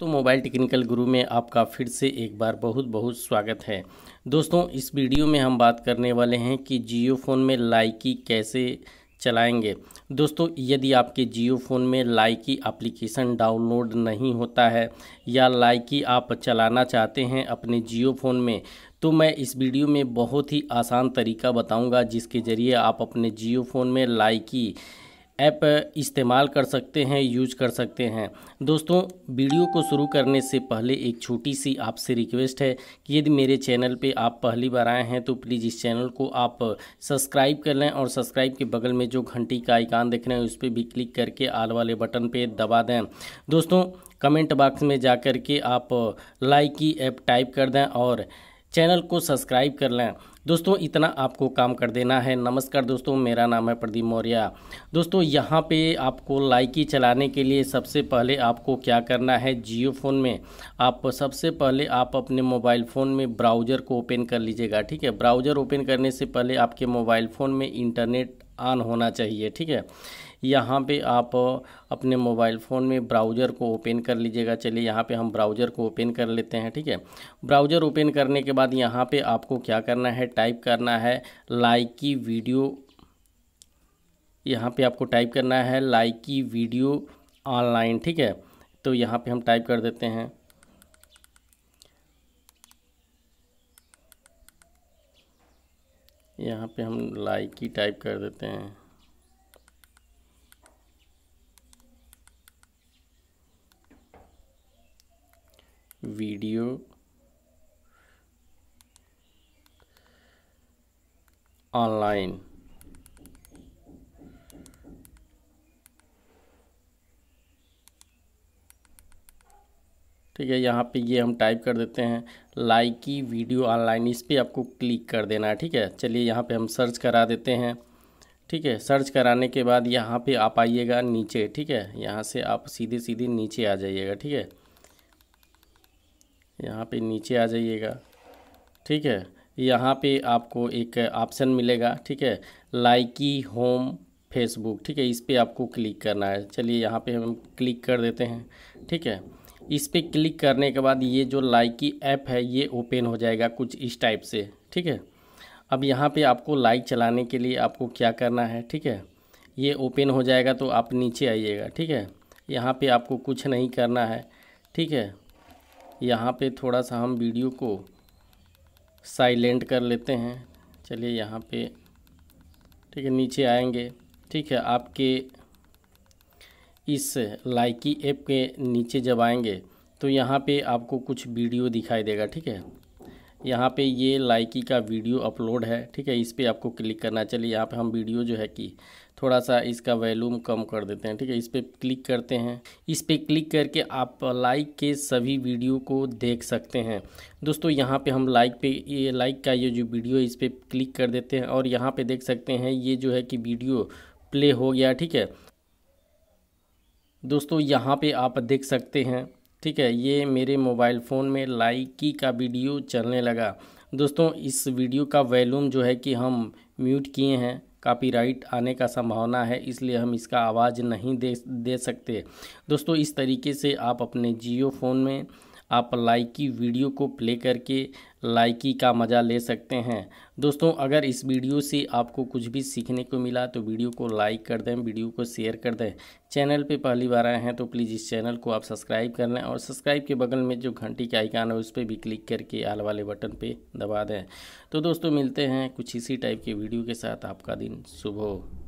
तो mobile technical गुरु में आपका फिर से एक बार बहुत बहुत स्वागत है दोस्तों इस वीडियो में हम बात करने वाले हैं कि जियो फ़ोन में लाइकी कैसे चलाएंगे दोस्तों यदि आपके जियो फ़ोन में लाइकी एप्लीकेशन डाउनलोड नहीं होता है या लाइकी आप चलाना चाहते हैं अपने जियो फ़ोन में तो मैं इस वीडियो में बहुत ही आसान तरीका बताऊंगा जिसके ज़रिए आप अपने जियो फ़ोन में लाइकी ऐप इस्तेमाल कर सकते हैं यूज कर सकते हैं दोस्तों वीडियो को शुरू करने से पहले एक छोटी सी आपसे रिक्वेस्ट है कि यदि मेरे चैनल पे आप पहली बार आए हैं तो प्लीज़ इस चैनल को आप सब्सक्राइब कर लें और सब्सक्राइब के बगल में जो घंटी का आइकान देख रहे हैं उस पर भी क्लिक करके आल वाले बटन पर दबा दें दोस्तों कमेंट बॉक्स में जा कर के आप लाइक की ऐप टाइप कर दें और चैनल को सब्सक्राइब कर लें दोस्तों इतना आपको काम कर देना है नमस्कार दोस्तों मेरा नाम है प्रदीप मौर्य दोस्तों यहाँ पे आपको लाइकी चलाने के लिए सबसे पहले आपको क्या करना है जियो फ़ोन में आप सबसे पहले आप अपने मोबाइल फ़ोन में ब्राउज़र को ओपन कर लीजिएगा ठीक है ब्राउज़र ओपन करने से पहले आपके मोबाइल फ़ोन में इंटरनेट ऑन होना चाहिए ठीक है यहाँ पे आप अपने मोबाइल फ़ोन में ब्राउज़र को ओपन कर लीजिएगा चलिए यहाँ पे हम ब्राउज़र को ओपन कर लेते हैं ठीक है ब्राउज़र ओपन करने के बाद यहाँ पे आपको क्या करना है टाइप करना है लाइकी वीडियो यहाँ पे आपको टाइप करना है लाइकी वीडियो ऑनलाइन ठीक है तो यहाँ पे हम टाइप कर देते हैं यहाँ पे हम लाइकी टाइप कर देते हैं वीडियो ऑनलाइन ठीक है यहाँ पे ये हम टाइप कर देते हैं लाइकी वीडियो ऑनलाइन इस पर आपको क्लिक कर देना है ठीक है चलिए यहाँ पे हम सर्च करा देते हैं ठीक है सर्च कराने के बाद यहाँ पे आप आइएगा नीचे ठीक है यहाँ से आप सीधे सीधे नीचे आ जाइएगा ठीक है यहाँ पे नीचे आ जाइएगा ठीक है यहाँ पे आपको एक ऑप्शन मिलेगा ठीक है लाइकी होम फेसबुक ठीक है इस पर आपको क्लिक करना है चलिए यहाँ पर हम क्लिक कर देते हैं ठीक है इस पर क्लिक करने के बाद ये जो लाइकी ऐप है ये ओपन हो जाएगा कुछ इस टाइप से ठीक है अब यहाँ पे आपको लाइक चलाने के लिए आपको क्या करना है ठीक है ये ओपन हो जाएगा तो आप नीचे आइएगा ठीक है यहाँ पे आपको कुछ नहीं करना है ठीक है यहाँ पे थोड़ा सा हम वीडियो को साइलेंट कर लेते हैं चलिए यहाँ पे ठीक है नीचे आएंगे ठीक है आपके इस लाइकी ऐप के नीचे जब आएंगे तो यहाँ पे आपको कुछ वीडियो दिखाई देगा ठीक है यहाँ पे ये लाइकी का वीडियो अपलोड है ठीक है इस पर आपको क्लिक करना चलिए यहाँ पे हम वीडियो जो है कि थोड़ा सा इसका वैल्यूम कम कर देते हैं ठीक है इस पर क्लिक करते हैं इस पर क्लिक करके आप लाइक के सभी वीडियो को देख सकते हैं दोस्तों यहाँ पे हम लाइक पे ये लाइक का ये जो वीडियो है इस पर क्लिक कर देते हैं और यहाँ पर देख सकते हैं ये जो है कि वीडियो प्ले हो गया ठीक है दोस्तों यहाँ पे आप देख सकते हैं ठीक है ये मेरे मोबाइल फ़ोन में लाइकी का वीडियो चलने लगा दोस्तों इस वीडियो का वैल्यूम जो है कि हम म्यूट किए हैं कॉपीराइट आने का संभावना है इसलिए हम इसका आवाज़ नहीं दे दे सकते दोस्तों इस तरीके से आप अपने जियो फ़ोन में आप लाइकी वीडियो को प्ले करके लाइकी का मज़ा ले सकते हैं दोस्तों अगर इस वीडियो से आपको कुछ भी सीखने को मिला तो वीडियो को लाइक कर दें वीडियो को शेयर कर दें चैनल पे पहली बार आए हैं तो प्लीज़ इस चैनल को आप सब्सक्राइब कर लें और सब्सक्राइब के बगल में जो घंटी का आइकान है उस पर भी क्लिक करके आल वाले बटन पर दबा दें तो दोस्तों मिलते हैं कुछ इसी टाइप के वीडियो के साथ आपका दिन शुभ हो